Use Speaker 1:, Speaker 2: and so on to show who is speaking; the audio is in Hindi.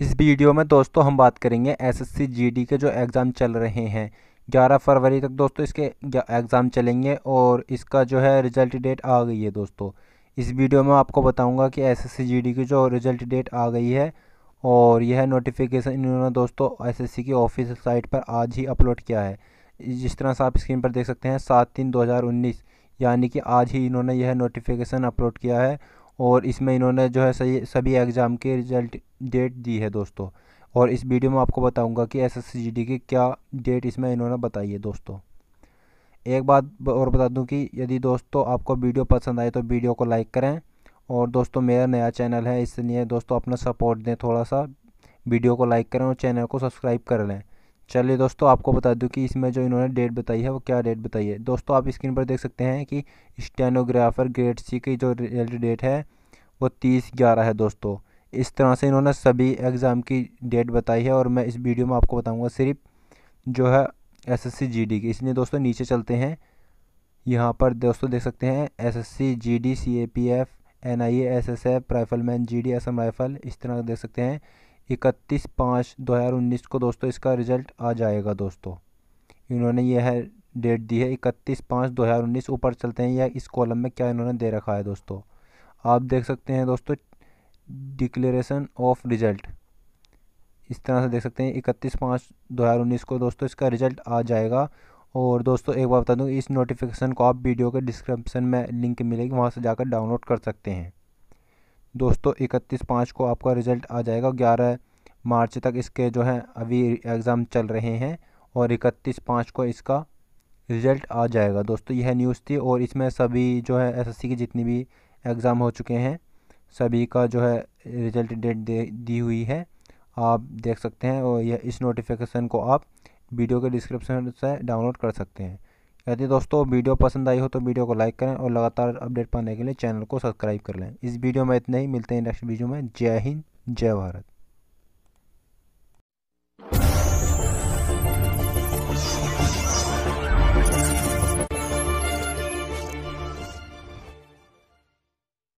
Speaker 1: इस वीडियो में दोस्तों हम बात करेंगे एसएससी जीडी के जो एग्ज़ाम चल रहे हैं 11 फरवरी तक दोस्तों इसके एग्ज़ाम चलेंगे और इसका जो है रिज़ल्ट डेट आ गई है दोस्तों इस वीडियो में आपको बताऊंगा कि एसएससी जीडी की जो रिज़ल्ट डेट आ गई है और यह नोटिफिकेशन इन्होंने दोस्तों एस की ऑफिस साइट पर आज ही अपलोड किया है जिस तरह से आप स्क्रीन पर देख सकते हैं सात तीन दो यानी कि आज ही इन्होंने यह नोटिफिकेशन अपलोड किया है और इसमें इन्होंने जो है सही सभी एग्ज़ाम के रिज़ल्ट डेट दी है दोस्तों और इस वीडियो में आपको बताऊंगा कि एस एस की क्या डेट इसमें इन्होंने बताई है दोस्तों एक बात और बता दूं कि यदि दोस्तों आपको वीडियो पसंद आए तो वीडियो को लाइक करें और दोस्तों मेरा नया चैनल है इसलिए दोस्तों अपना सपोर्ट दें थोड़ा सा वीडियो को लाइक करें और चैनल को सब्सक्राइब कर लें चलिए दोस्तों आपको बता दूं कि इसमें जो इन्होंने डेट बताई है वो क्या डेट बताई है दोस्तों आप स्क्रीन पर देख सकते हैं कि स्टेनोग्राफर ग्रेड सी की जो रिजल्ट डेट है वो तीस ग्यारह है दोस्तों इस तरह से इन्होंने सभी एग्ज़ाम की डेट बताई है और मैं इस वीडियो में आपको बताऊँगा सिर्फ जो है S S C G D की इसलिए दोस्तों नीचे चलते हैं यहाँ पर दोस्तों देख सकते हैं S S C G D C A P F N I A S S F rifleman G D M rifle इस तरह देख सकते हैं इकतीस पाँच दो हज़ार उन्नीस को दोस्तों इसका रिज़ल्ट आ जाएगा दोस्तों इन्होंने यह डेट दी है इकतीस पाँच दो हज़ार उन्नीस ऊपर चलते हैं या इस कॉलम में क्या इन्होंने दे रखा है दोस्तों आप देख सकते हैं दोस्तों डिक्लेरेशन ऑफ रिज़ल्ट इस तरह से देख सकते हैं इकतीस पाँच दो हज़ार उन्नीस को दोस्तों इसका रिज़ल्ट आ जाएगा और दोस्तों एक बार बता दूँ इस नोटिफिकेशन को आप वीडियो के डिस्क्रिप्शन में लिंक मिलेगी वहाँ से जाकर डाउनलोड कर सकते हैं दोस्तों इकतीस पाँच को आपका रिज़ल्ट आ जाएगा ग्यारह मार्च तक इसके जो है अभी एग्ज़ाम चल रहे हैं और इकतीस पाँच को इसका रिज़ल्ट आ जाएगा दोस्तों यह न्यूज़ थी और इसमें सभी जो है एसएससी के जितनी भी एग्ज़ाम हो चुके हैं सभी का जो है रिज़ल्ट डेट दे दी हुई है आप देख सकते हैं और यह इस नोटिफिकेशन को आप वीडियो के डिस्क्रिप्शन से डाउनलोड कर सकते हैं यदि दोस्तों वीडियो पसंद आई हो तो वीडियो को लाइक करें और लगातार अपडेट पाने के लिए चैनल को सब्सक्राइब कर लें इस वीडियो में इतने ही मिलते हैं नेक्स्ट वीडियो में जय हिंद जय भारत